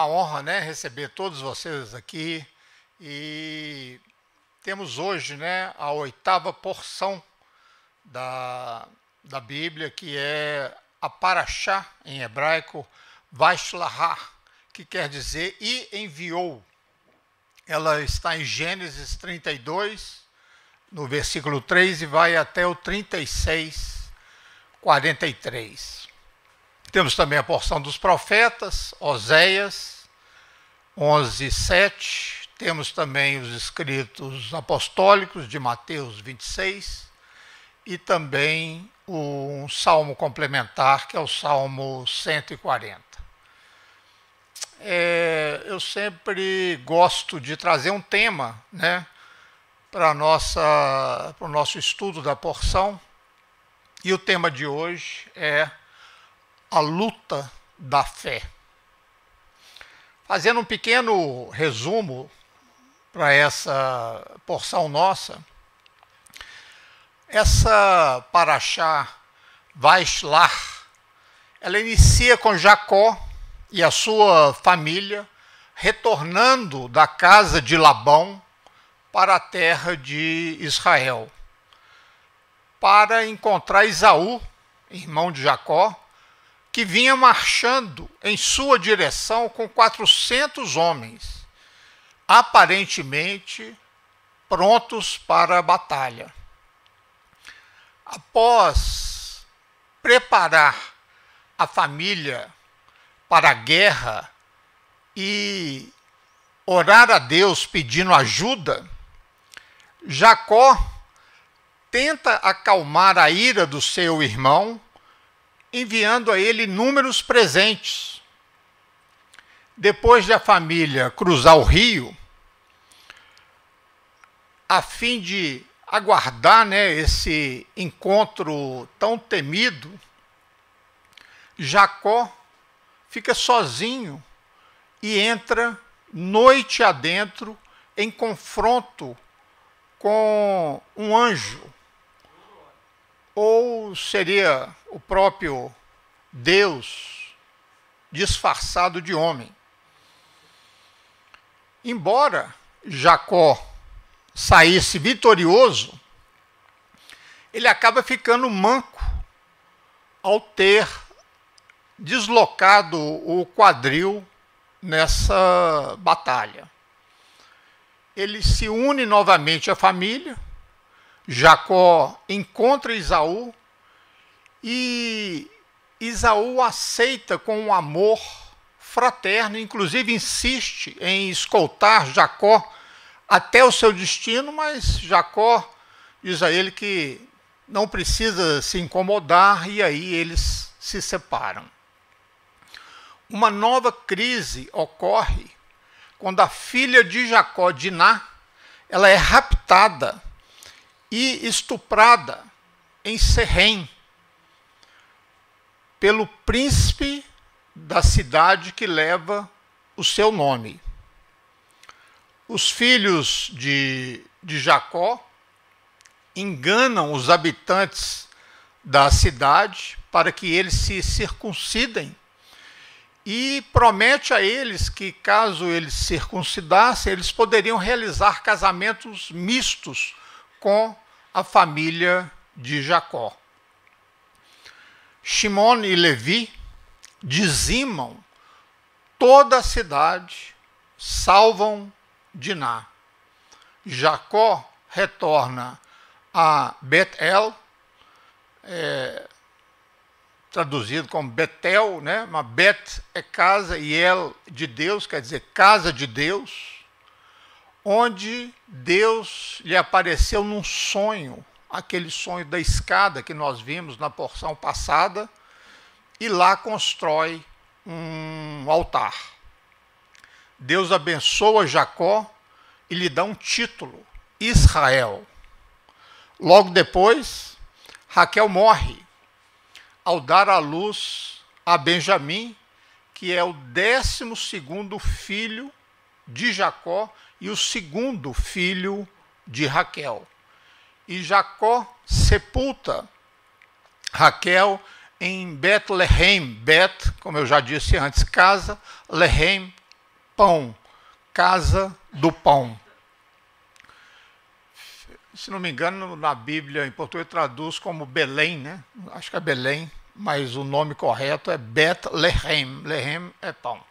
uma honra né, receber todos vocês aqui e temos hoje né, a oitava porção da, da Bíblia, que é a Parashá em hebraico, Vaishlahá, que quer dizer e enviou. Ela está em Gênesis 32, no versículo 3, e vai até o 36, 43. Temos também a porção dos profetas, Oséias 11, 7. Temos também os escritos apostólicos de Mateus 26 e também um salmo complementar, que é o Salmo 140. É, eu sempre gosto de trazer um tema né, para o nosso estudo da porção, e o tema de hoje é a luta da fé. Fazendo um pequeno resumo para essa porção nossa, essa paraxá Vaishlar, ela inicia com Jacó e a sua família retornando da casa de Labão para a terra de Israel, para encontrar Isaú, irmão de Jacó, que vinha marchando em sua direção com 400 homens, aparentemente prontos para a batalha. Após preparar a família para a guerra e orar a Deus pedindo ajuda, Jacó tenta acalmar a ira do seu irmão enviando a ele inúmeros presentes. Depois de a família cruzar o rio, a fim de aguardar né, esse encontro tão temido, Jacó fica sozinho e entra noite adentro em confronto com um anjo ou seria o próprio Deus disfarçado de homem? Embora Jacó saísse vitorioso, ele acaba ficando manco ao ter deslocado o quadril nessa batalha. Ele se une novamente à família, Jacó encontra Isaú e Isaú aceita com um amor fraterno, inclusive insiste em escoltar Jacó até o seu destino, mas Jacó diz a ele que não precisa se incomodar e aí eles se separam. Uma nova crise ocorre quando a filha de Jacó, Diná, ela é raptada e estuprada em Serrém pelo príncipe da cidade que leva o seu nome. Os filhos de, de Jacó enganam os habitantes da cidade para que eles se circuncidem e promete a eles que, caso eles circuncidassem, eles poderiam realizar casamentos mistos com a família de Jacó. Shimon e Levi dizimam toda a cidade, salvam Diná. Jacó retorna a Betel, é, traduzido como Betel, né? Mas Bet é casa e El de Deus, quer dizer casa de Deus onde Deus lhe apareceu num sonho, aquele sonho da escada que nós vimos na porção passada, e lá constrói um altar. Deus abençoa Jacó e lhe dá um título, Israel. Logo depois, Raquel morre ao dar à luz a Benjamim, que é o décimo segundo filho de Jacó e o segundo filho de Raquel. E Jacó sepulta Raquel em Betlehem, Bet, como eu já disse antes, casa, Lehem, pão, casa do pão. Se não me engano, na Bíblia em português traduz como Belém, né? Acho que é Belém, mas o nome correto é Betlehem. Lehem é pão.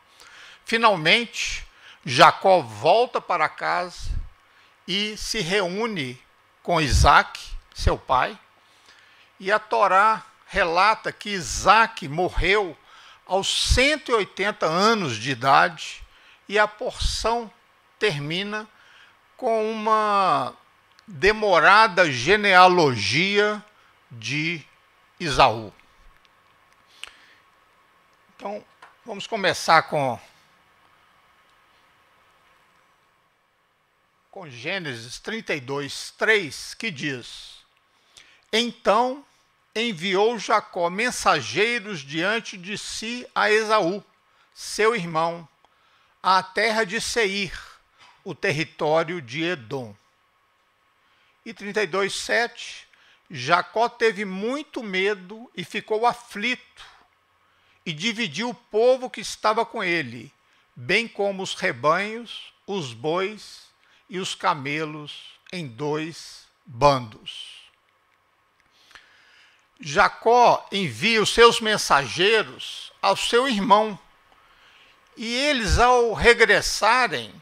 Finalmente, Jacó volta para casa e se reúne com Isaac, seu pai, e a Torá relata que Isaac morreu aos 180 anos de idade e a porção termina com uma demorada genealogia de Isaú. Então, vamos começar com com Gênesis 32, 3, que diz: Então enviou Jacó mensageiros diante de si a Esaú, seu irmão, à terra de Seir, o território de Edom. E 32, 7. Jacó teve muito medo e ficou aflito, e dividiu o povo que estava com ele, bem como os rebanhos, os bois e os camelos em dois bandos. Jacó envia os seus mensageiros ao seu irmão, e eles, ao regressarem,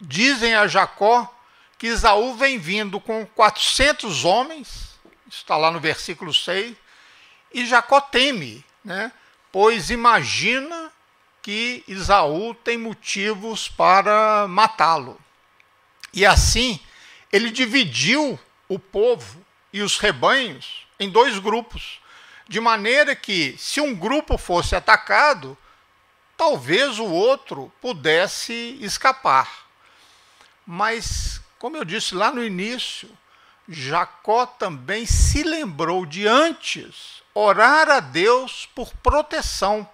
dizem a Jacó que Isaú vem vindo com 400 homens, está lá no versículo 6, e Jacó teme, né? pois imagina que Isaú tem motivos para matá-lo. E assim, ele dividiu o povo e os rebanhos em dois grupos, de maneira que, se um grupo fosse atacado, talvez o outro pudesse escapar. Mas, como eu disse lá no início, Jacó também se lembrou de antes orar a Deus por proteção,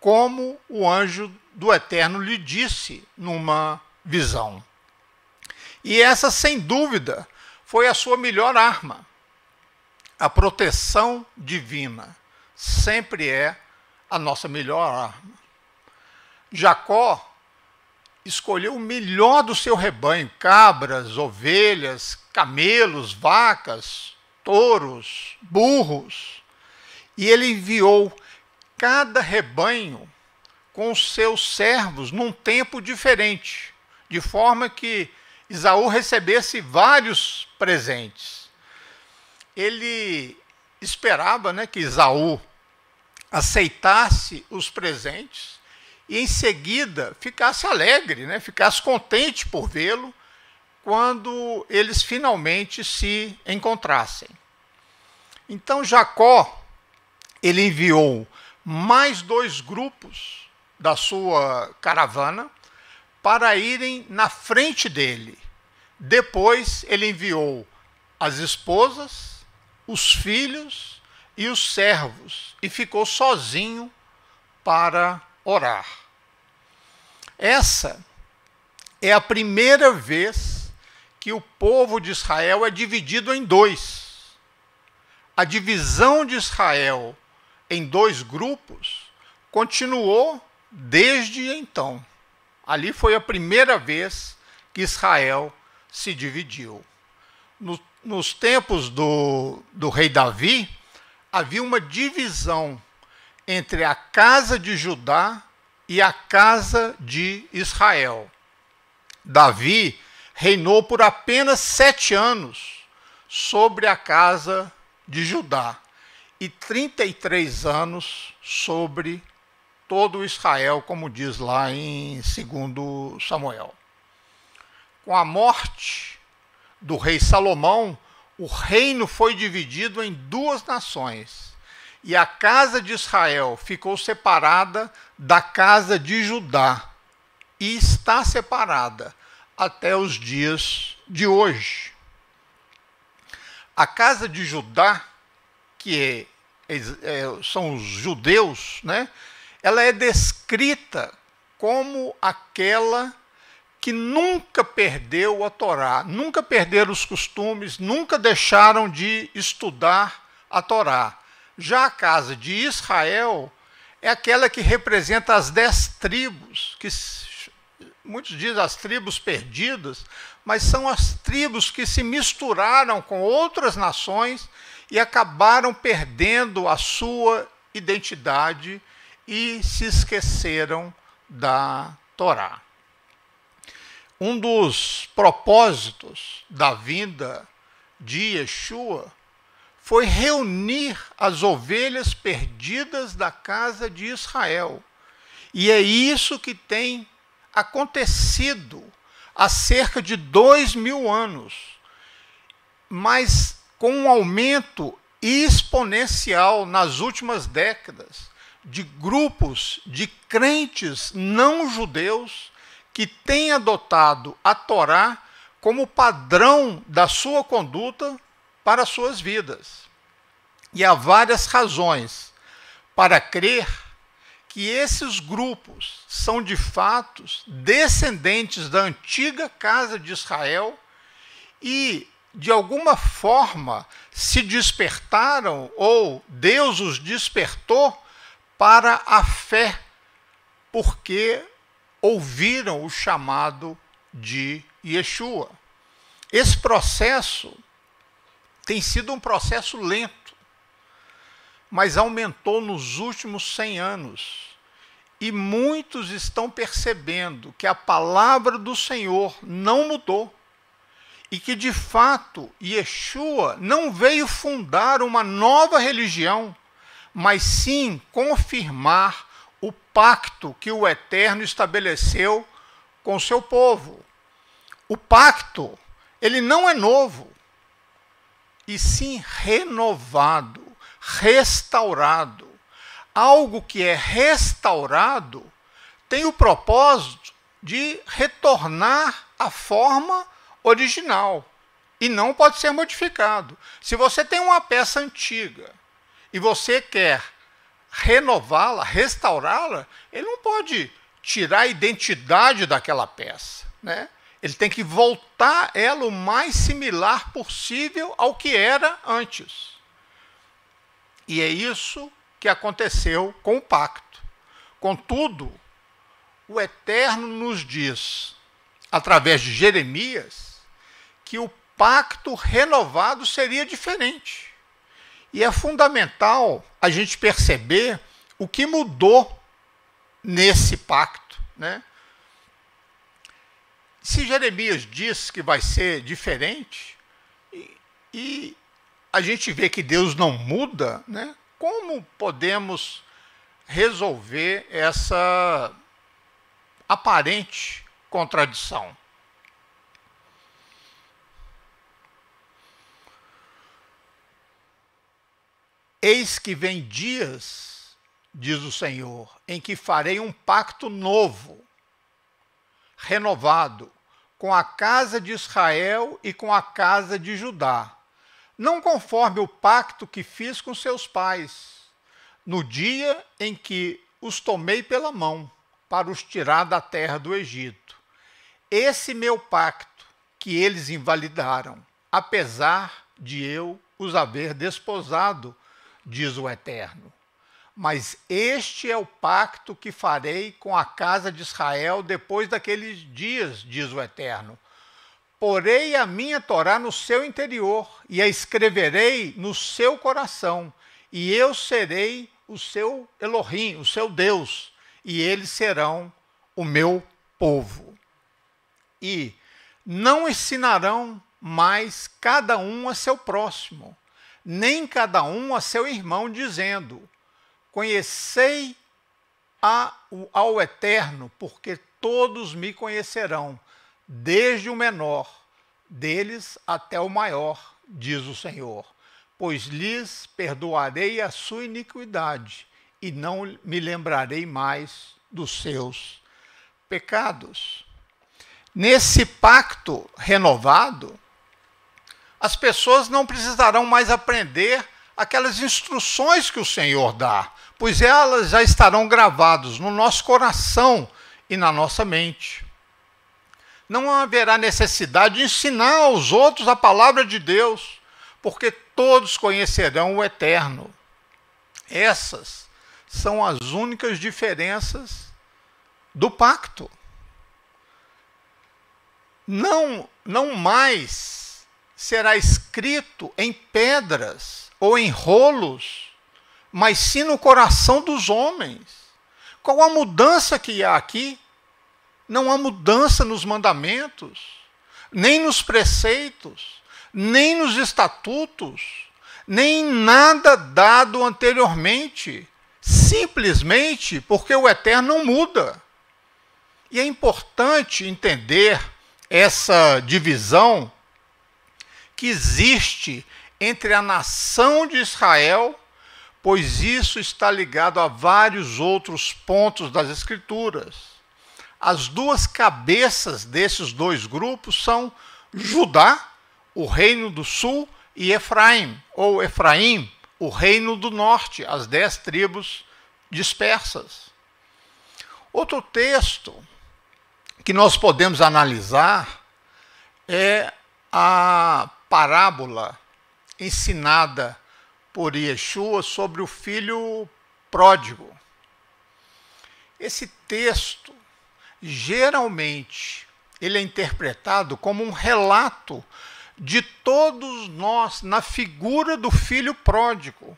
como o anjo do Eterno lhe disse numa visão. E essa, sem dúvida, foi a sua melhor arma. A proteção divina sempre é a nossa melhor arma. Jacó escolheu o melhor do seu rebanho: cabras, ovelhas, camelos, vacas, touros, burros. E ele enviou cada rebanho com seus servos num tempo diferente, de forma que Isaú recebesse vários presentes. Ele esperava né, que Isaú aceitasse os presentes e, em seguida, ficasse alegre, né, ficasse contente por vê-lo quando eles finalmente se encontrassem. Então, Jacó ele enviou mais dois grupos da sua caravana para irem na frente dele. Depois ele enviou as esposas, os filhos e os servos e ficou sozinho para orar. Essa é a primeira vez que o povo de Israel é dividido em dois. A divisão de Israel em dois grupos continuou desde então. Ali foi a primeira vez que Israel se dividiu. No, nos tempos do, do rei Davi, havia uma divisão entre a casa de Judá e a casa de Israel. Davi reinou por apenas sete anos sobre a casa de Judá e 33 anos sobre todo Israel, como diz lá em 2 Samuel. Com a morte do rei Salomão, o reino foi dividido em duas nações, e a casa de Israel ficou separada da casa de Judá, e está separada até os dias de hoje. A casa de Judá, que é, é, são os judeus, né? ela é descrita como aquela que nunca perdeu a Torá, nunca perderam os costumes, nunca deixaram de estudar a Torá. Já a casa de Israel é aquela que representa as dez tribos, que muitos dizem as tribos perdidas, mas são as tribos que se misturaram com outras nações e acabaram perdendo a sua identidade e se esqueceram da Torá. Um dos propósitos da vinda de Yeshua foi reunir as ovelhas perdidas da casa de Israel. E é isso que tem acontecido há cerca de dois mil anos, mas com um aumento exponencial nas últimas décadas de grupos de crentes não judeus que têm adotado a Torá como padrão da sua conduta para suas vidas. E há várias razões para crer que esses grupos são de fato descendentes da antiga casa de Israel e de alguma forma se despertaram ou Deus os despertou para a fé, porque ouviram o chamado de Yeshua. Esse processo tem sido um processo lento, mas aumentou nos últimos 100 anos. E muitos estão percebendo que a palavra do Senhor não mudou e que, de fato, Yeshua não veio fundar uma nova religião, mas sim confirmar o pacto que o Eterno estabeleceu com seu povo. O pacto, ele não é novo, e sim renovado, restaurado. Algo que é restaurado tem o propósito de retornar à forma original e não pode ser modificado. Se você tem uma peça antiga e você quer renová-la, restaurá-la, ele não pode tirar a identidade daquela peça. Né? Ele tem que voltar ela o mais similar possível ao que era antes. E é isso que aconteceu com o pacto. Contudo, o Eterno nos diz, através de Jeremias, que o pacto renovado seria diferente. E é fundamental a gente perceber o que mudou nesse pacto. Né? Se Jeremias diz que vai ser diferente, e, e a gente vê que Deus não muda, né? como podemos resolver essa aparente contradição? Eis que vem dias, diz o Senhor, em que farei um pacto novo, renovado, com a casa de Israel e com a casa de Judá, não conforme o pacto que fiz com seus pais, no dia em que os tomei pela mão para os tirar da terra do Egito. Esse meu pacto que eles invalidaram, apesar de eu os haver desposado diz o Eterno. Mas este é o pacto que farei com a casa de Israel depois daqueles dias, diz o Eterno. Porei a minha Torá no seu interior e a escreverei no seu coração, e eu serei o seu Elohim, o seu Deus, e eles serão o meu povo. E não ensinarão mais cada um a seu próximo, nem cada um a seu irmão, dizendo: Conhecei a, ao Eterno, porque todos me conhecerão, desde o menor deles até o maior, diz o Senhor. Pois lhes perdoarei a sua iniquidade e não me lembrarei mais dos seus pecados. Nesse pacto renovado, as pessoas não precisarão mais aprender aquelas instruções que o Senhor dá, pois elas já estarão gravadas no nosso coração e na nossa mente. Não haverá necessidade de ensinar aos outros a palavra de Deus, porque todos conhecerão o eterno. Essas são as únicas diferenças do pacto. Não, não mais será escrito em pedras ou em rolos, mas sim no coração dos homens. Qual a mudança que há aqui? Não há mudança nos mandamentos, nem nos preceitos, nem nos estatutos, nem nada dado anteriormente, simplesmente porque o eterno muda. E é importante entender essa divisão que existe entre a nação de Israel, pois isso está ligado a vários outros pontos das Escrituras. As duas cabeças desses dois grupos são Judá, o reino do sul, e Efraim, ou Efraim, o reino do norte, as dez tribos dispersas. Outro texto que nós podemos analisar é a parábola ensinada por Yeshua sobre o filho pródigo. Esse texto geralmente ele é interpretado como um relato de todos nós na figura do filho pródigo,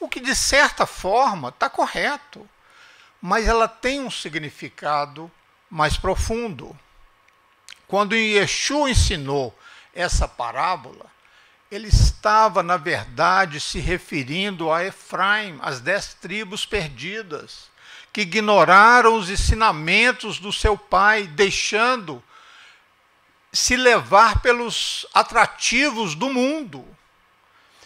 o que de certa forma está correto, mas ela tem um significado mais profundo. Quando Yeshua ensinou essa parábola, ele estava, na verdade, se referindo a Efraim, as dez tribos perdidas, que ignoraram os ensinamentos do seu pai, deixando se levar pelos atrativos do mundo.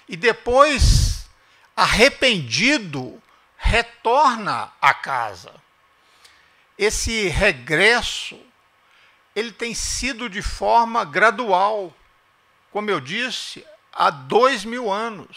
E depois, arrependido, retorna à casa. Esse regresso ele tem sido de forma gradual, como eu disse, há dois mil anos,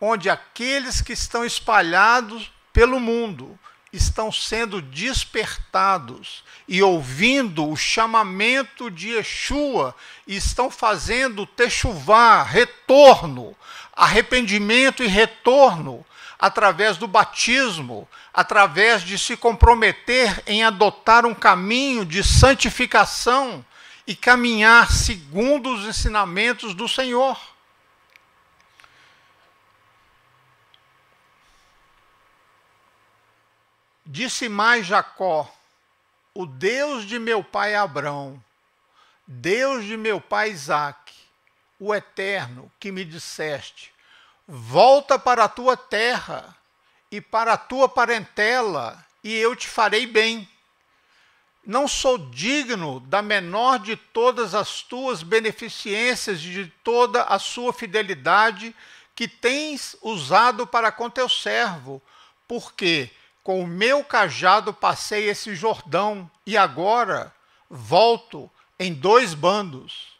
onde aqueles que estão espalhados pelo mundo estão sendo despertados e ouvindo o chamamento de Yeshua e estão fazendo techuvá, retorno, arrependimento e retorno através do batismo, através de se comprometer em adotar um caminho de santificação e caminhar segundo os ensinamentos do Senhor. Disse mais Jacó: O Deus de meu pai Abrão, Deus de meu pai Isaque, o Eterno, que me disseste: Volta para a tua terra e para a tua parentela, e eu te farei bem. Não sou digno da menor de todas as tuas beneficências e de toda a sua fidelidade que tens usado para com teu servo, porque com o meu cajado passei esse Jordão e agora volto em dois bandos.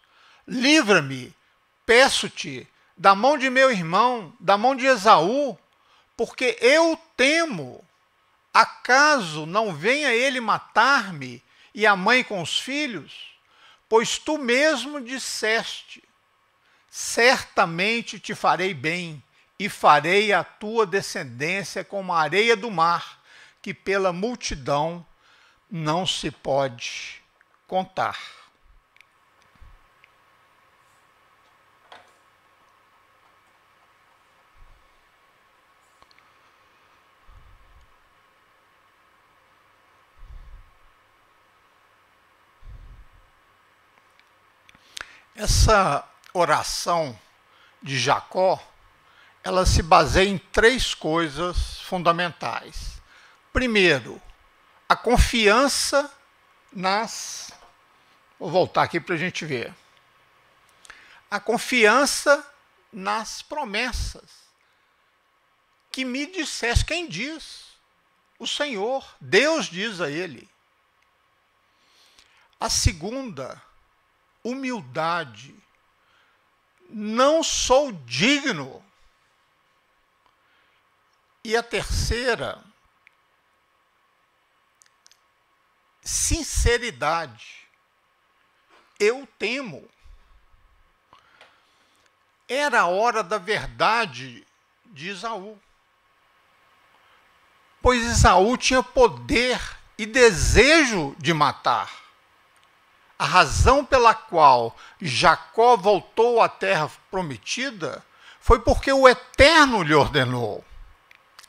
Livra-me, peço-te, da mão de meu irmão, da mão de Esaú, porque eu temo, acaso não venha ele matar-me e a mãe com os filhos? Pois tu mesmo disseste: certamente te farei bem e farei a tua descendência como a areia do mar, que pela multidão não se pode contar. Essa oração de Jacó, ela se baseia em três coisas fundamentais. Primeiro, a confiança nas. Vou voltar aqui para a gente ver. A confiança nas promessas que me dissesse quem diz. O Senhor, Deus diz a ele. A segunda, humildade. Não sou digno. E a terceira, sinceridade. Eu temo. Era a hora da verdade de Isaú. Pois Isaú tinha poder e desejo de matar a razão pela qual Jacó voltou à terra prometida foi porque o Eterno lhe ordenou.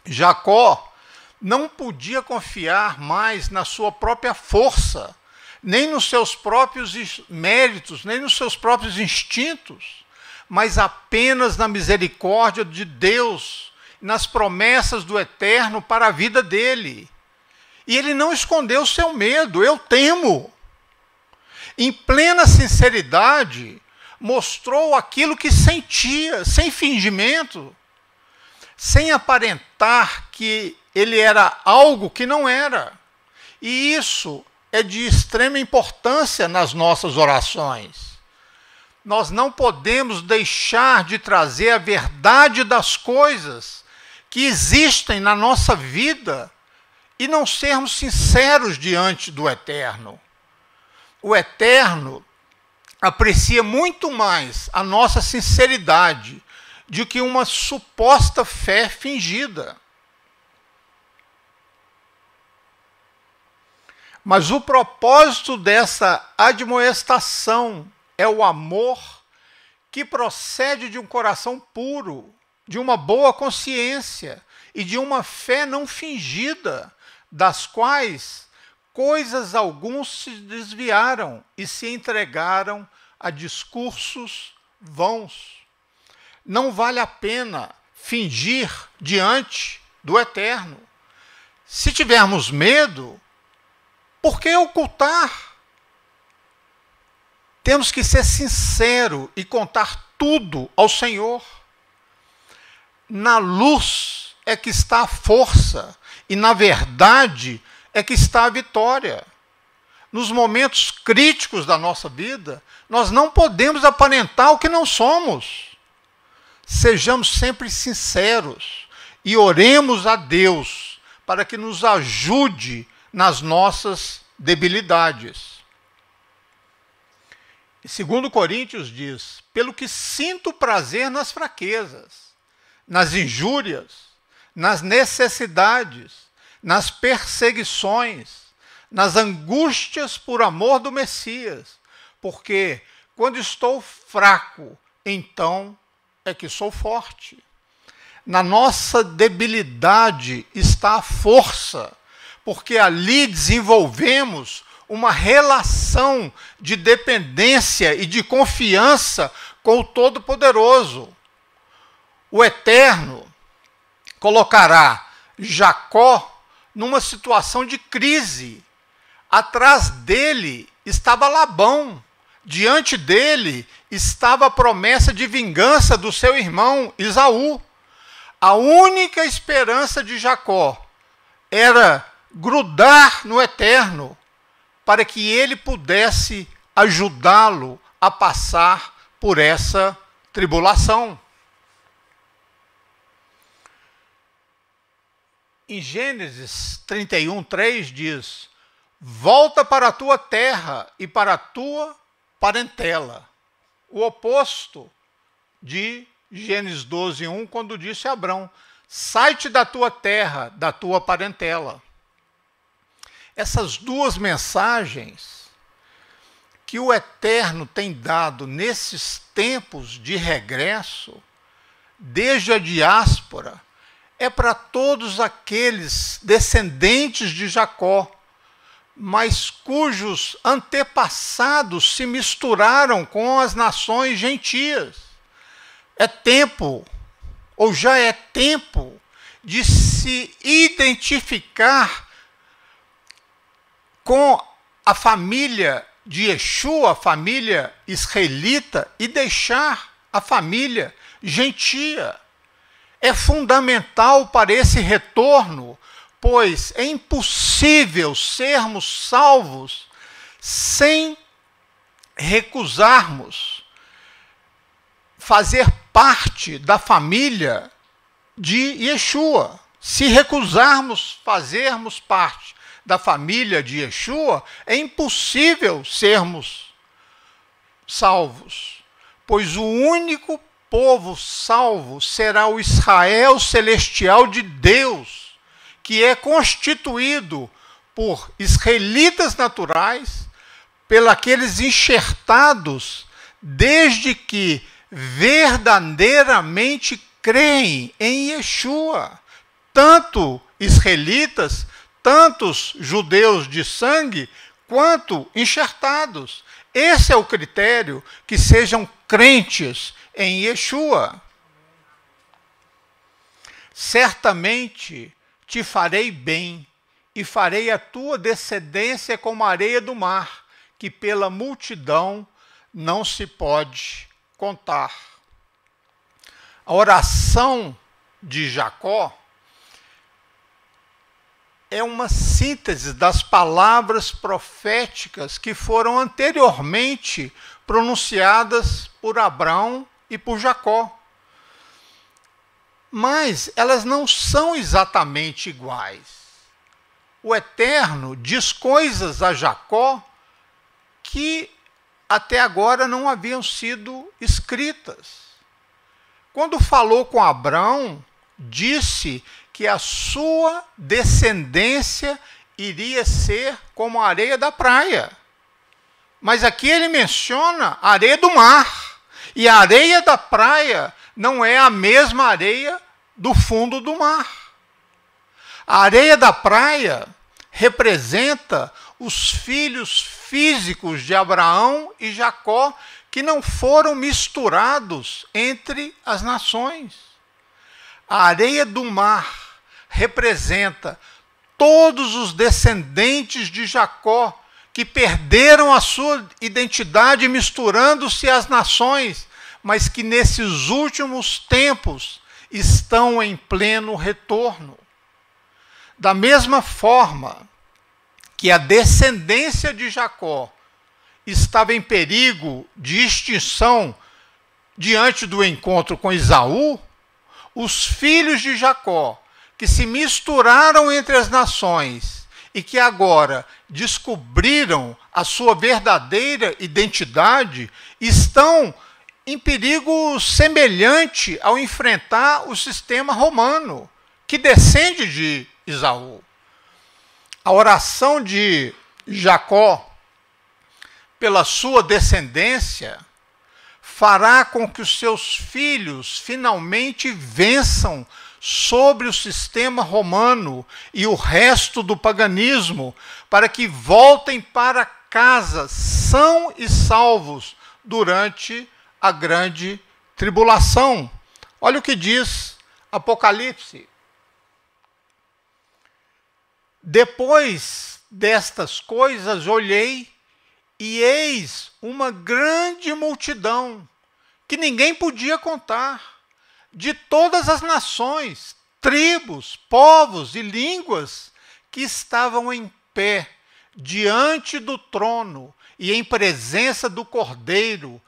Jacó não podia confiar mais na sua própria força, nem nos seus próprios méritos, nem nos seus próprios instintos, mas apenas na misericórdia de Deus, nas promessas do Eterno para a vida dele. E ele não escondeu seu medo, eu temo em plena sinceridade, mostrou aquilo que sentia, sem fingimento, sem aparentar que ele era algo que não era. E isso é de extrema importância nas nossas orações. Nós não podemos deixar de trazer a verdade das coisas que existem na nossa vida e não sermos sinceros diante do Eterno o Eterno aprecia muito mais a nossa sinceridade do que uma suposta fé fingida. Mas o propósito dessa admoestação é o amor que procede de um coração puro, de uma boa consciência e de uma fé não fingida, das quais coisas alguns se desviaram e se entregaram a discursos vãos. Não vale a pena fingir diante do Eterno. Se tivermos medo, por que ocultar? Temos que ser sincero e contar tudo ao Senhor. Na luz é que está a força, e na verdade é que está a vitória. Nos momentos críticos da nossa vida, nós não podemos aparentar o que não somos. Sejamos sempre sinceros e oremos a Deus para que nos ajude nas nossas debilidades. Segundo Coríntios diz: "Pelo que sinto prazer nas fraquezas, nas injúrias, nas necessidades, nas perseguições, nas angústias por amor do Messias, porque quando estou fraco, então é que sou forte. Na nossa debilidade está a força, porque ali desenvolvemos uma relação de dependência e de confiança com o Todo-Poderoso. O Eterno colocará Jacó numa situação de crise. Atrás dele estava Labão, diante dele estava a promessa de vingança do seu irmão Isaú. A única esperança de Jacó era grudar no eterno para que ele pudesse ajudá-lo a passar por essa tribulação. Em Gênesis 31, 3 diz: Volta para a tua terra e para a tua parentela. O oposto de Gênesis 12, 1, quando disse a Abrão: Sai-te da tua terra, da tua parentela. Essas duas mensagens que o Eterno tem dado nesses tempos de regresso, desde a diáspora, é para todos aqueles descendentes de Jacó, mas cujos antepassados se misturaram com as nações gentias. É tempo, ou já é tempo, de se identificar com a família de Yeshua, a família israelita, e deixar a família gentia é fundamental para esse retorno, pois é impossível sermos salvos sem recusarmos fazer parte da família de Yeshua. Se recusarmos fazermos parte da família de Yeshua, é impossível sermos salvos, pois o único povo salvo será o Israel celestial de Deus, que é constituído por israelitas naturais, pelaqueles enxertados, desde que verdadeiramente creem em Yeshua, tanto israelitas, tantos judeus de sangue, quanto enxertados. Esse é o critério que sejam crentes em Yeshua. Certamente te farei bem e farei a tua descendência como a areia do mar, que pela multidão não se pode contar. A oração de Jacó é uma síntese das palavras proféticas que foram anteriormente pronunciadas por Abraão e por Jacó. Mas elas não são exatamente iguais. O Eterno diz coisas a Jacó que até agora não haviam sido escritas. Quando falou com Abraão, disse que a sua descendência iria ser como a areia da praia. Mas aqui ele menciona a areia do mar. E a areia da praia não é a mesma areia do fundo do mar. A areia da praia representa os filhos físicos de Abraão e Jacó que não foram misturados entre as nações. A areia do mar representa todos os descendentes de Jacó que perderam a sua identidade misturando-se às nações, mas que nesses últimos tempos estão em pleno retorno. Da mesma forma que a descendência de Jacó estava em perigo de extinção diante do encontro com Isaú, os filhos de Jacó, que se misturaram entre as nações, e que agora descobriram a sua verdadeira identidade estão em perigo semelhante ao enfrentar o sistema romano, que descende de Isaú. A oração de Jacó pela sua descendência fará com que os seus filhos finalmente vençam sobre o sistema romano e o resto do paganismo, para que voltem para casa são e salvos durante a grande tribulação. Olha o que diz Apocalipse. Depois destas coisas olhei e eis uma grande multidão que ninguém podia contar de todas as nações, tribos, povos e línguas que estavam em pé diante do trono e em presença do Cordeiro,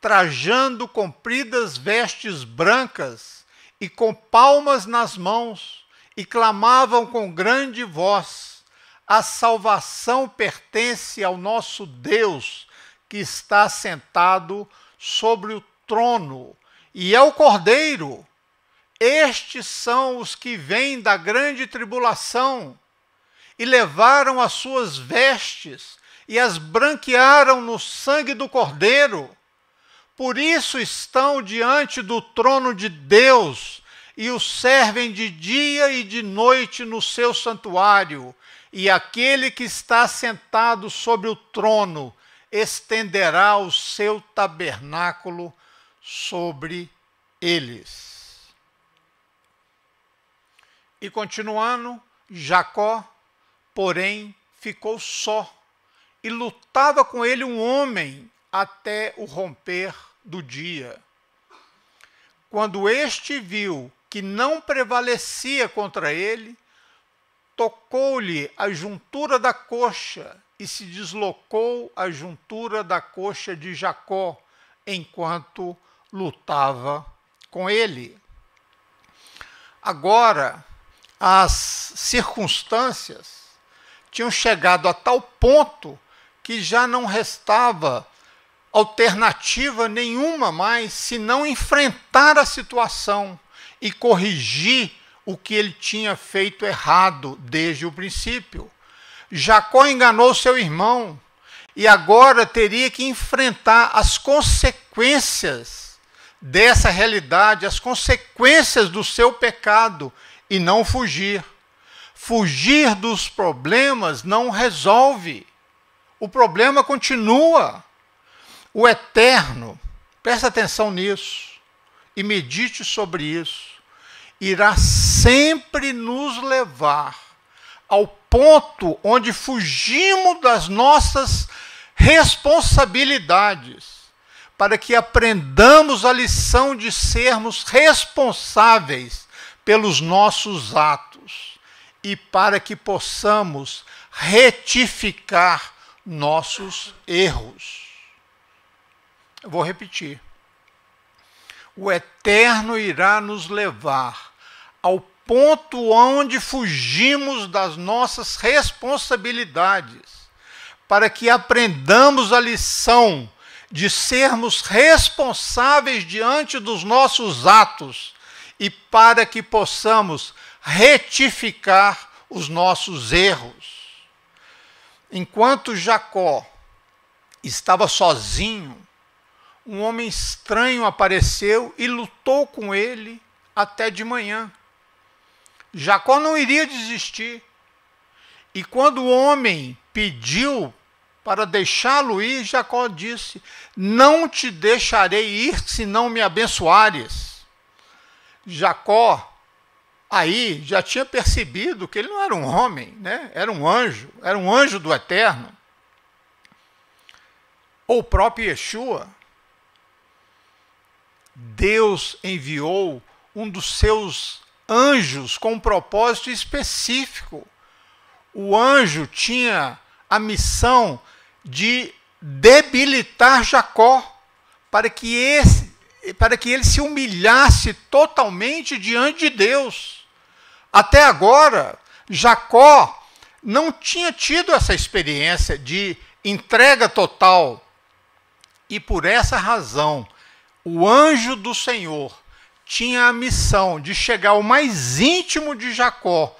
trajando compridas vestes brancas e com palmas nas mãos, e clamavam com grande voz: A salvação pertence ao nosso Deus, que está sentado sobre o trono e é o Cordeiro. Estes são os que vêm da grande tribulação e levaram as suas vestes e as branquearam no sangue do Cordeiro. Por isso estão diante do trono de Deus e o servem de dia e de noite no seu santuário. E aquele que está sentado sobre o trono estenderá o seu tabernáculo sobre eles. E continuando, Jacó, porém, ficou só, e lutava com ele um homem até o romper do dia. Quando este viu que não prevalecia contra ele, tocou-lhe a juntura da coxa e se deslocou a juntura da coxa de Jacó, enquanto lutava com ele. Agora, as circunstâncias tinham chegado a tal ponto que já não restava alternativa nenhuma mais se não enfrentar a situação e corrigir o que ele tinha feito errado desde o princípio. Jacó enganou seu irmão e agora teria que enfrentar as consequências dessa realidade, as consequências do seu pecado e não fugir. Fugir dos problemas não resolve. O problema continua. O eterno, presta atenção nisso e medite sobre isso, irá sempre nos levar ao ponto onde fugimos das nossas responsabilidades para que aprendamos a lição de sermos responsáveis pelos nossos atos e para que possamos retificar nossos erros. Eu vou repetir. O Eterno irá nos levar ao ponto onde fugimos das nossas responsabilidades, para que aprendamos a lição de sermos responsáveis diante dos nossos atos e para que possamos retificar os nossos erros. Enquanto Jacó estava sozinho, um homem estranho apareceu e lutou com ele até de manhã. Jacó não iria desistir. E quando o homem pediu para deixá-lo ir, Jacó disse: Não te deixarei ir se não me abençoares. Jacó aí já tinha percebido que ele não era um homem, né? Era um anjo, era um anjo do eterno. Ou o próprio Yeshua. Deus enviou um dos seus anjos com um propósito específico. O anjo tinha a missão de debilitar Jacó para que esse para que ele se humilhasse totalmente diante de Deus. Até agora, Jacó não tinha tido essa experiência de entrega total. E por essa razão, o anjo do Senhor tinha a missão de chegar ao mais íntimo de Jacó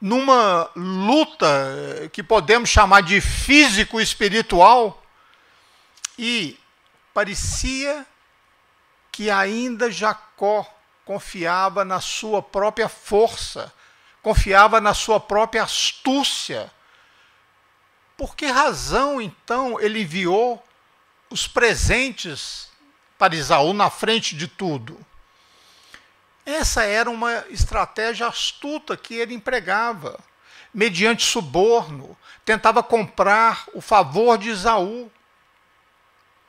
numa luta eh, que podemos chamar de físico-espiritual e parecia que ainda Jacó confiava na sua própria força, confiava na sua própria astúcia. Por que razão, então, ele enviou os presentes para Isaú na frente de tudo? Essa era uma estratégia astuta que ele empregava, mediante suborno, tentava comprar o favor de Isaú,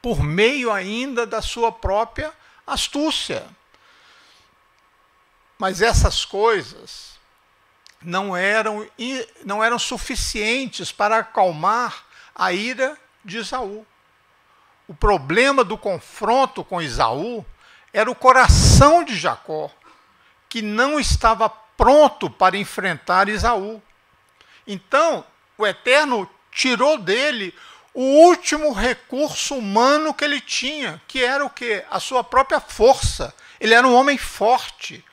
por meio ainda da sua própria astúcia. Mas essas coisas não eram, não eram suficientes para acalmar a ira de Isaú. O problema do confronto com Isaú era o coração de Jacó que não estava pronto para enfrentar Esaú. Então, o Eterno tirou dele o último recurso humano que ele tinha, que era o quê? A sua própria força. Ele era um homem forte.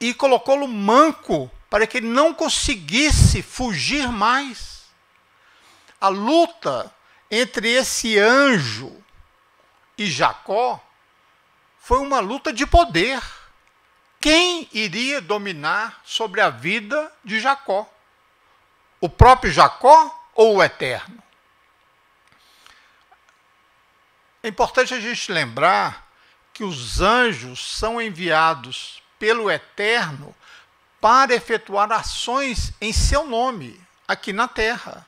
E colocou-lo manco para que ele não conseguisse fugir mais. A luta entre esse anjo e Jacó foi uma luta de poder quem iria dominar sobre a vida de Jacó? O próprio Jacó ou o Eterno? É importante a gente lembrar que os anjos são enviados pelo Eterno para efetuar ações em seu nome aqui na terra.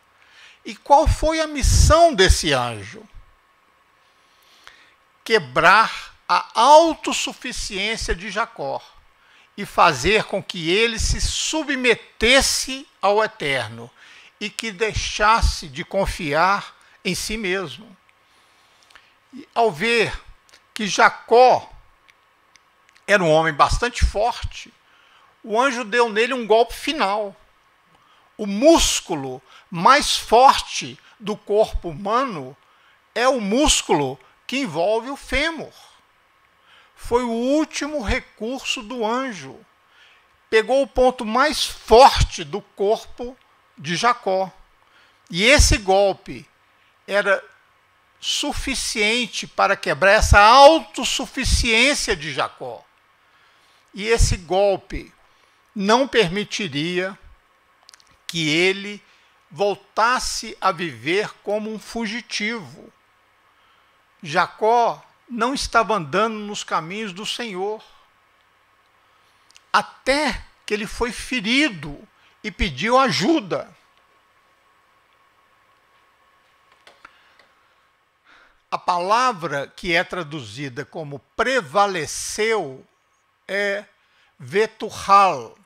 E qual foi a missão desse anjo? Quebrar a autossuficiência de Jacó e fazer com que ele se submetesse ao eterno e que deixasse de confiar em si mesmo. E ao ver que Jacó era um homem bastante forte, o anjo deu nele um golpe final. O músculo mais forte do corpo humano é o músculo que envolve o fêmur foi o último recurso do anjo. Pegou o ponto mais forte do corpo de Jacó. E esse golpe era suficiente para quebrar essa autossuficiência de Jacó. E esse golpe não permitiria que ele voltasse a viver como um fugitivo. Jacó não estava andando nos caminhos do Senhor. Até que ele foi ferido e pediu ajuda. A palavra que é traduzida como prevaleceu é vetuhal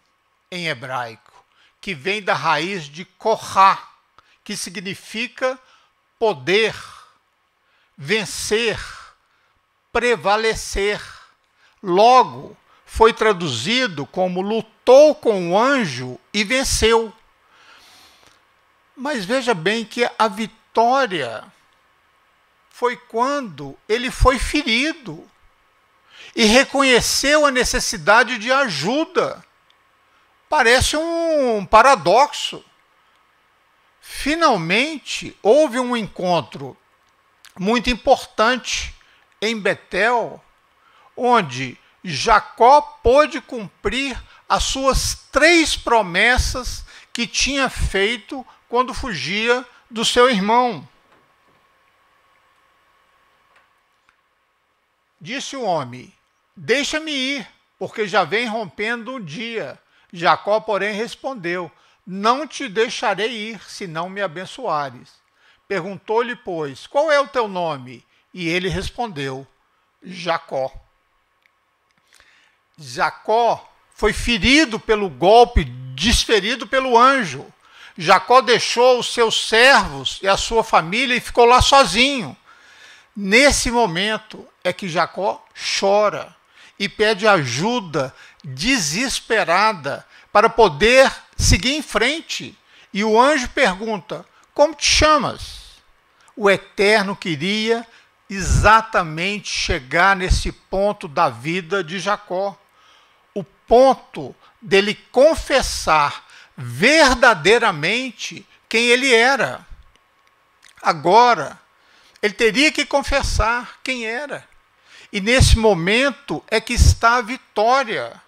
em hebraico, que vem da raiz de korá, que significa poder, vencer prevalecer. Logo, foi traduzido como lutou com o anjo e venceu. Mas veja bem que a vitória foi quando ele foi ferido e reconheceu a necessidade de ajuda. Parece um paradoxo. Finalmente houve um encontro muito importante em Betel, onde Jacó pôde cumprir as suas três promessas que tinha feito quando fugia do seu irmão. Disse o homem: Deixa-me ir, porque já vem rompendo o dia. Jacó, porém, respondeu: Não te deixarei ir, se não me abençoares. Perguntou-lhe, pois, qual é o teu nome? E ele respondeu: Jacó. Jacó foi ferido pelo golpe desferido pelo anjo. Jacó deixou os seus servos e a sua família e ficou lá sozinho. Nesse momento é que Jacó chora e pede ajuda desesperada para poder seguir em frente. E o anjo pergunta: Como te chamas? O Eterno queria exatamente chegar nesse ponto da vida de Jacó o ponto dele confessar verdadeiramente quem ele era. Agora, ele teria que confessar quem era. E nesse momento é que está a vitória,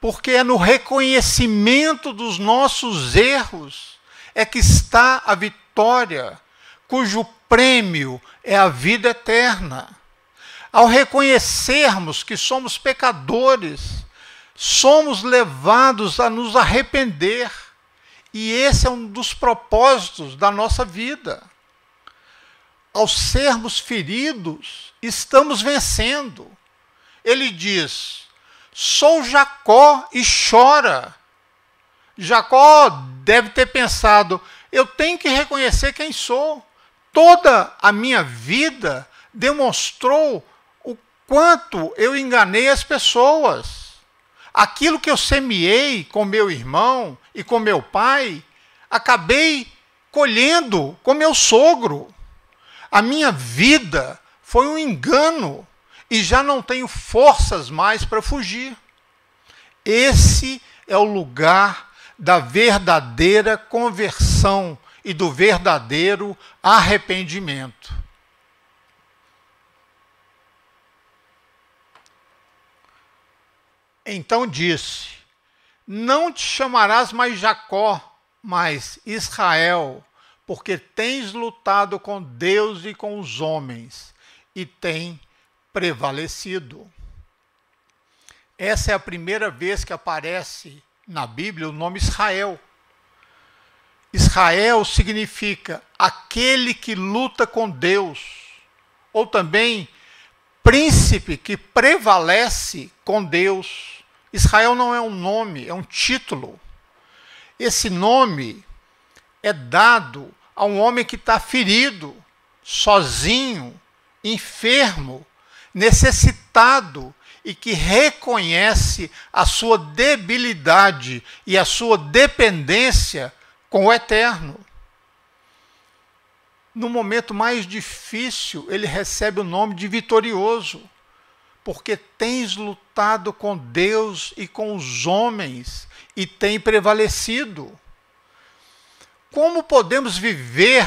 porque é no reconhecimento dos nossos erros é que está a vitória, cujo prêmio é a vida eterna. Ao reconhecermos que somos pecadores, somos levados a nos arrepender. E esse é um dos propósitos da nossa vida. Ao sermos feridos, estamos vencendo. Ele diz: Sou Jacó e chora. Jacó deve ter pensado: eu tenho que reconhecer quem sou toda a minha vida demonstrou o quanto eu enganei as pessoas. Aquilo que eu semeei com meu irmão e com meu pai, acabei colhendo com meu sogro. A minha vida foi um engano e já não tenho forças mais para fugir. Esse é o lugar da verdadeira conversão e do verdadeiro arrependimento. Então disse: Não te chamarás mais Jacó, mas Israel, porque tens lutado com Deus e com os homens, e tem prevalecido. Essa é a primeira vez que aparece na Bíblia o nome Israel. Israel significa aquele que luta com Deus, ou também príncipe que prevalece com Deus. Israel não é um nome, é um título. Esse nome é dado a um homem que está ferido, sozinho, enfermo, necessitado e que reconhece a sua debilidade e a sua dependência com o Eterno. No momento mais difícil, ele recebe o nome de vitorioso, porque tens lutado com Deus e com os homens e tem prevalecido. Como podemos viver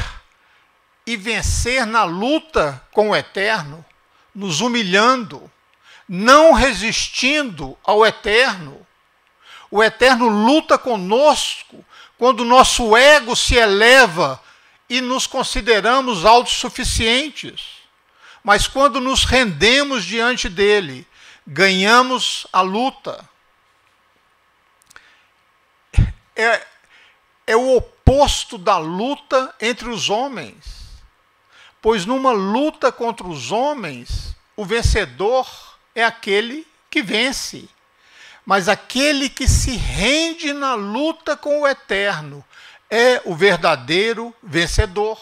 e vencer na luta com o Eterno, nos humilhando, não resistindo ao Eterno? O Eterno luta conosco quando o nosso ego se eleva e nos consideramos autossuficientes. Mas quando nos rendemos diante dele, ganhamos a luta. É, é o oposto da luta entre os homens. Pois numa luta contra os homens, o vencedor é aquele que vence mas aquele que se rende na luta com o eterno é o verdadeiro vencedor,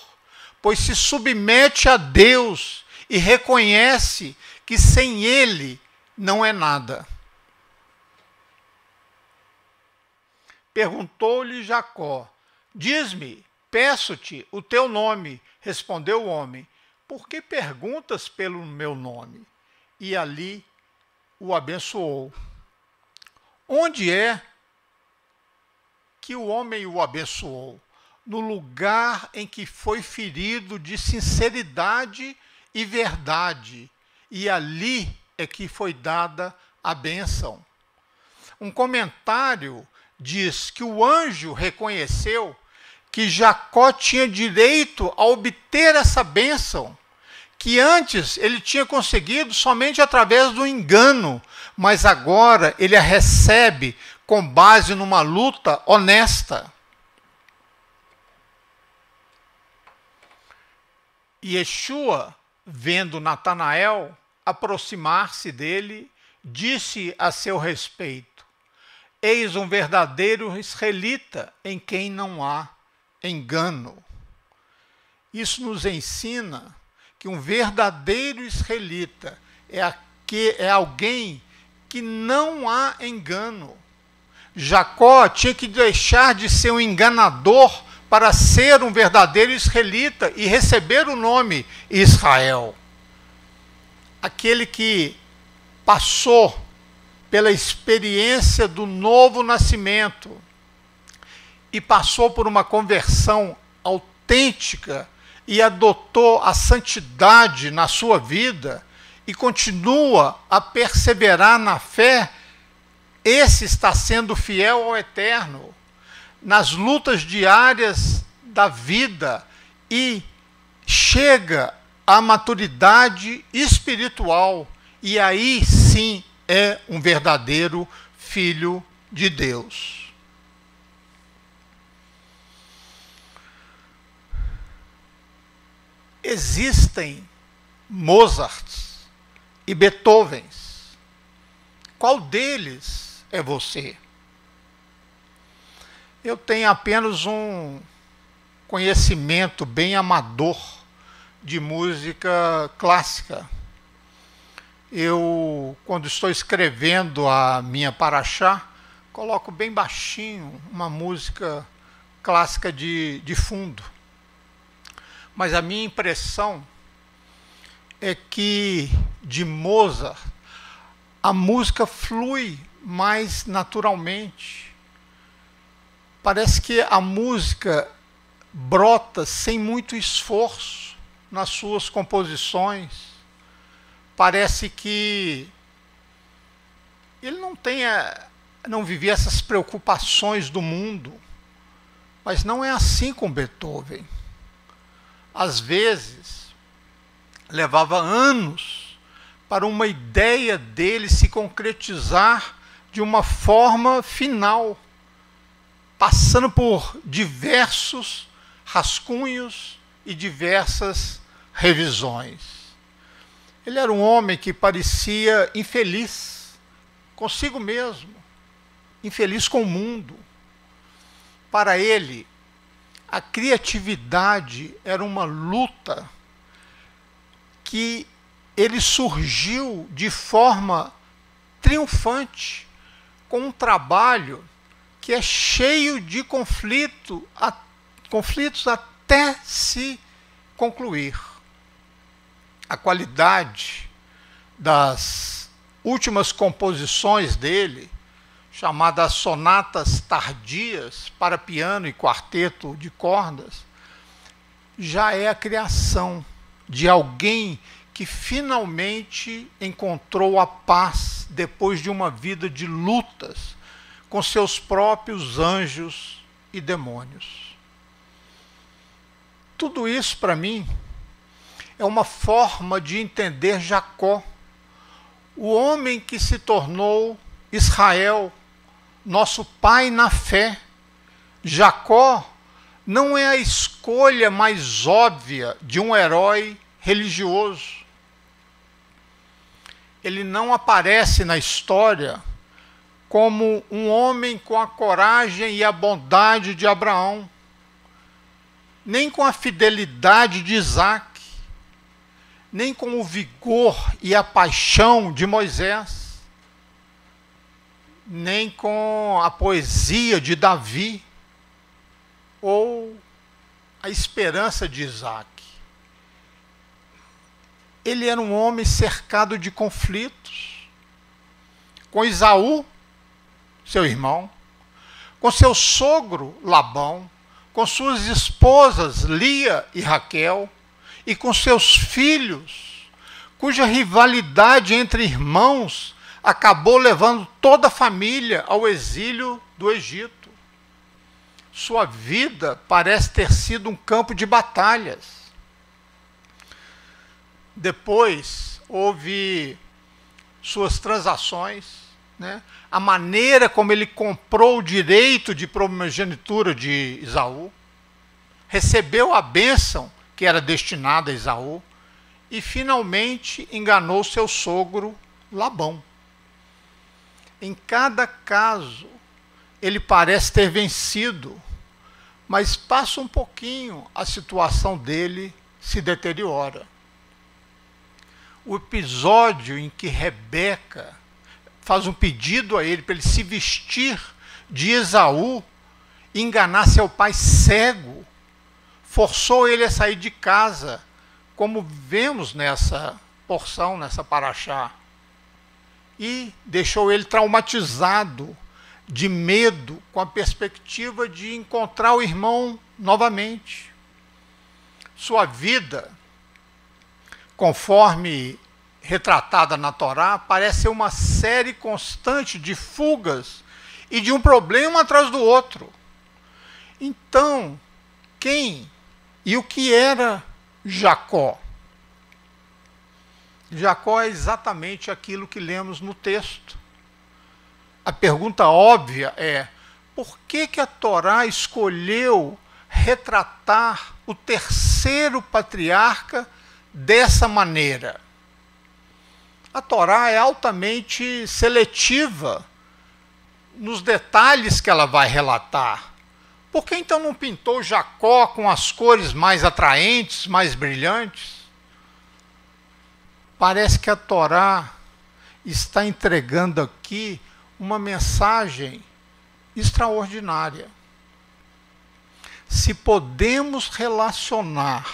pois se submete a Deus e reconhece que sem ele não é nada. Perguntou-lhe Jacó: Diz-me, peço-te o teu nome. Respondeu o homem: Por que perguntas pelo meu nome? E ali o abençoou. Onde é que o homem o abençoou? No lugar em que foi ferido de sinceridade e verdade, e ali é que foi dada a bênção. Um comentário diz que o anjo reconheceu que Jacó tinha direito a obter essa bênção que antes ele tinha conseguido somente através do engano, mas agora ele a recebe com base numa luta honesta. E Yeshua, vendo Natanael aproximar-se dele, disse a seu respeito: Eis um verdadeiro israelita em quem não há engano. Isso nos ensina que um verdadeiro israelita é, a é alguém que não há engano. Jacó tinha que deixar de ser um enganador para ser um verdadeiro israelita e receber o nome Israel. Aquele que passou pela experiência do novo nascimento e passou por uma conversão autêntica e adotou a santidade na sua vida e continua a perseverar na fé, esse está sendo fiel ao eterno. Nas lutas diárias da vida e chega à maturidade espiritual. E aí sim é um verdadeiro filho de Deus. existem Mozarts e Beethovens. Qual deles é você? Eu tenho apenas um conhecimento bem amador de música clássica. Eu, quando estou escrevendo a minha paraxá, coloco bem baixinho uma música clássica de, de fundo mas a minha impressão é que de Mozart a música flui mais naturalmente. Parece que a música brota sem muito esforço nas suas composições. Parece que ele não tenha não vivia essas preocupações do mundo. Mas não é assim com Beethoven às vezes, levava anos para uma ideia dele se concretizar de uma forma final, passando por diversos rascunhos e diversas revisões. Ele era um homem que parecia infeliz consigo mesmo, infeliz com o mundo. Para ele, a criatividade era uma luta que ele surgiu de forma triunfante com um trabalho que é cheio de conflito, a, conflitos até se concluir. A qualidade das últimas composições dele chamada Sonatas Tardias para Piano e Quarteto de Cordas, já é a criação de alguém que finalmente encontrou a paz depois de uma vida de lutas com seus próprios anjos e demônios. Tudo isso, para mim, é uma forma de entender Jacó, o homem que se tornou Israel nosso pai na fé. Jacó não é a escolha mais óbvia de um herói religioso. Ele não aparece na história como um homem com a coragem e a bondade de Abraão, nem com a fidelidade de Isaac, nem com o vigor e a paixão de Moisés nem com a poesia de Davi ou a esperança de Isaac. Ele era um homem cercado de conflitos com Isaú, seu irmão, com seu sogro Labão, com suas esposas Lia e Raquel e com seus filhos, cuja rivalidade entre irmãos acabou levando toda a família ao exílio do Egito. Sua vida parece ter sido um campo de batalhas. Depois houve suas transações, né? a maneira como ele comprou o direito de primogenitura de Isaú, recebeu a bênção que era destinada a Isaú e finalmente enganou seu sogro Labão. Em cada caso, ele parece ter vencido, mas passa um pouquinho, a situação dele se deteriora. O episódio em que Rebeca faz um pedido a ele para ele se vestir de Esaú, enganar seu pai cego, forçou ele a sair de casa, como vemos nessa porção, nessa paraxá e deixou ele traumatizado de medo com a perspectiva de encontrar o irmão novamente. Sua vida, conforme retratada na Torá, parece uma série constante de fugas e de um problema atrás do outro. Então, quem e o que era Jacó? Jacó é exatamente aquilo que lemos no texto. A pergunta óbvia é: por que, que a Torá escolheu retratar o terceiro patriarca dessa maneira? A Torá é altamente seletiva nos detalhes que ela vai relatar. Por que então não pintou Jacó com as cores mais atraentes, mais brilhantes? Parece que a Torá está entregando aqui uma mensagem extraordinária. Se podemos relacionar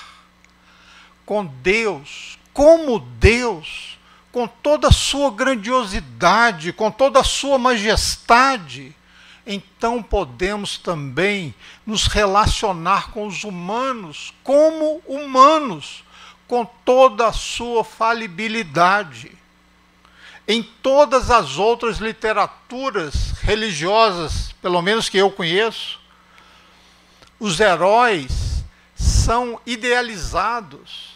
com Deus, como Deus, com toda a sua grandiosidade, com toda a sua majestade, então podemos também nos relacionar com os humanos como humanos, com toda a sua falibilidade. Em todas as outras literaturas religiosas, pelo menos que eu conheço, os heróis são idealizados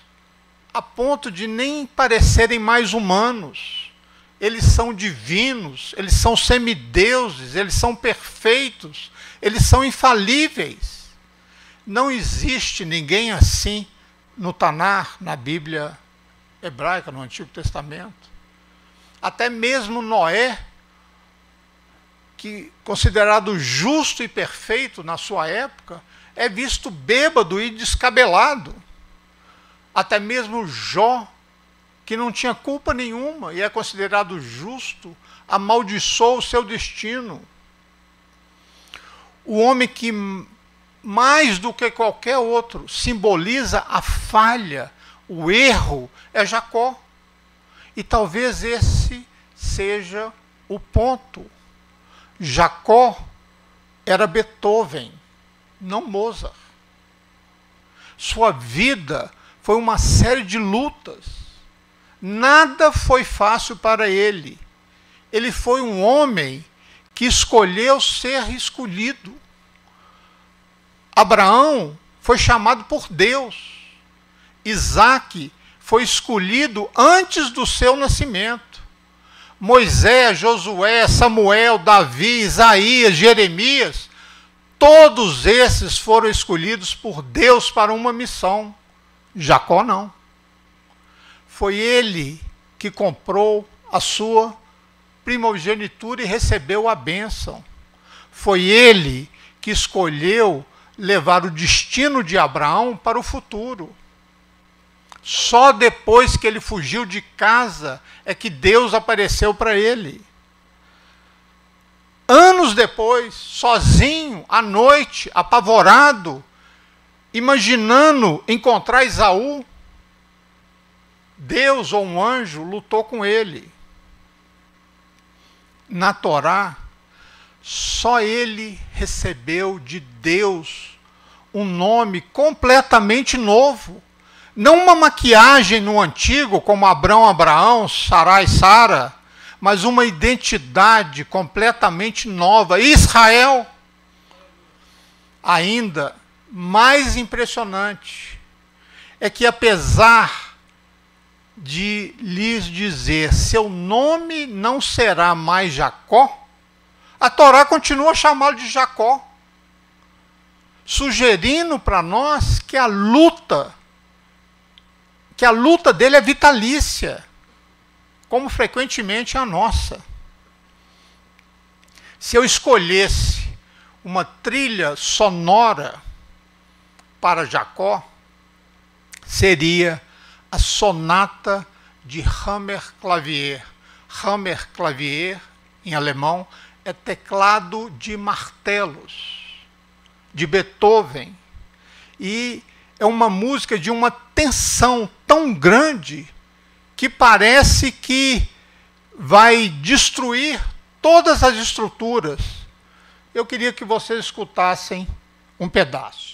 a ponto de nem parecerem mais humanos. Eles são divinos, eles são semideuses, eles são perfeitos, eles são infalíveis. Não existe ninguém assim no Tanar, na Bíblia hebraica, no Antigo Testamento. Até mesmo Noé, que considerado justo e perfeito na sua época, é visto bêbado e descabelado. Até mesmo Jó, que não tinha culpa nenhuma e é considerado justo, amaldiçoou o seu destino. O homem que mais do que qualquer outro, simboliza a falha, o erro, é Jacó. E talvez esse seja o ponto. Jacó era Beethoven, não Mozart. Sua vida foi uma série de lutas. Nada foi fácil para ele. Ele foi um homem que escolheu ser escolhido. Abraão foi chamado por Deus. Isaac foi escolhido antes do seu nascimento. Moisés, Josué, Samuel, Davi, Isaías, Jeremias, todos esses foram escolhidos por Deus para uma missão. Jacó não. Foi ele que comprou a sua primogenitura e recebeu a bênção. Foi ele que escolheu levar o destino de Abraão para o futuro. Só depois que ele fugiu de casa é que Deus apareceu para ele. Anos depois, sozinho, à noite, apavorado, imaginando encontrar Isaú, Deus ou um anjo lutou com ele. Na Torá, só ele recebeu de Deus um nome completamente novo. Não uma maquiagem no antigo, como Abrão, Abraão, Sarai, Sara, mas uma identidade completamente nova. Israel, ainda mais impressionante, é que apesar de lhes dizer seu nome não será mais Jacó, a Torá continua a de Jacó, sugerindo para nós que a luta, que a luta dele é vitalícia, como frequentemente a nossa. Se eu escolhesse uma trilha sonora para Jacó, seria a sonata de Hammer Clavier. Hammer Clavier, em alemão, é teclado de martelos, de Beethoven. E é uma música de uma tensão tão grande que parece que vai destruir todas as estruturas. Eu queria que vocês escutassem um pedaço.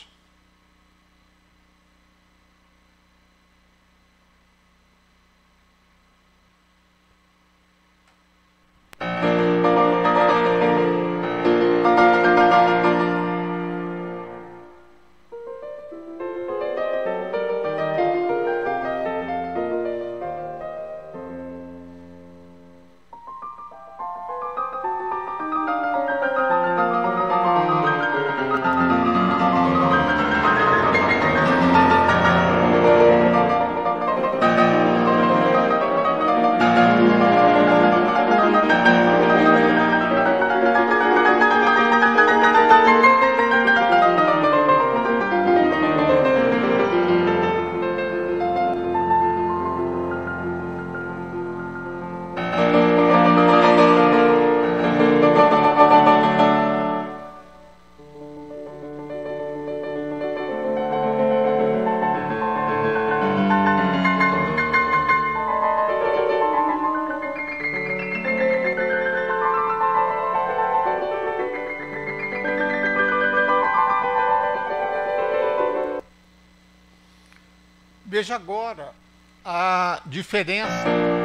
diferença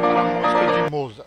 para a música de Mozart.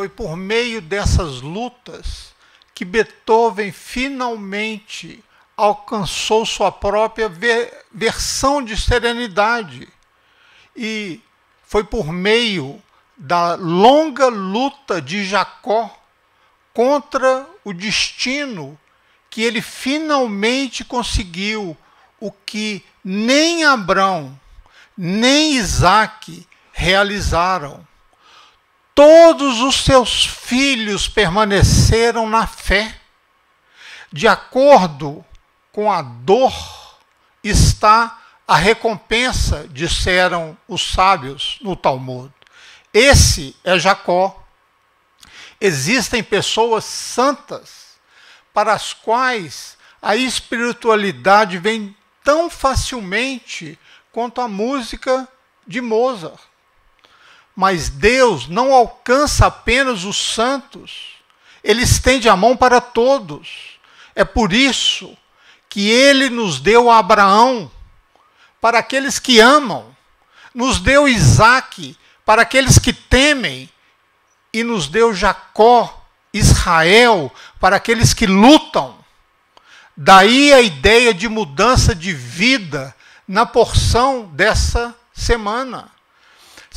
foi por meio dessas lutas que Beethoven finalmente alcançou sua própria ver versão de serenidade. E foi por meio da longa luta de Jacó contra o destino que ele finalmente conseguiu o que nem Abrão, nem Isaac realizaram, todos os seus filhos permaneceram na fé, de acordo com a dor está a recompensa, disseram os sábios no Talmud. Esse é Jacó. Existem pessoas santas para as quais a espiritualidade vem tão facilmente quanto a música de Mozart. Mas Deus não alcança apenas os santos, ele estende a mão para todos. É por isso que ele nos deu Abraão para aqueles que amam, nos deu Isaac para aqueles que temem, e nos deu Jacó, Israel, para aqueles que lutam. Daí a ideia de mudança de vida na porção dessa semana.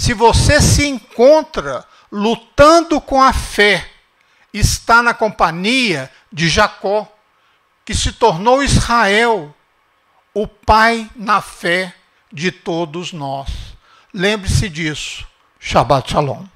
Se você se encontra lutando com a fé, está na companhia de Jacó, que se tornou Israel, o pai na fé de todos nós. Lembre-se disso. Shabbat Shalom.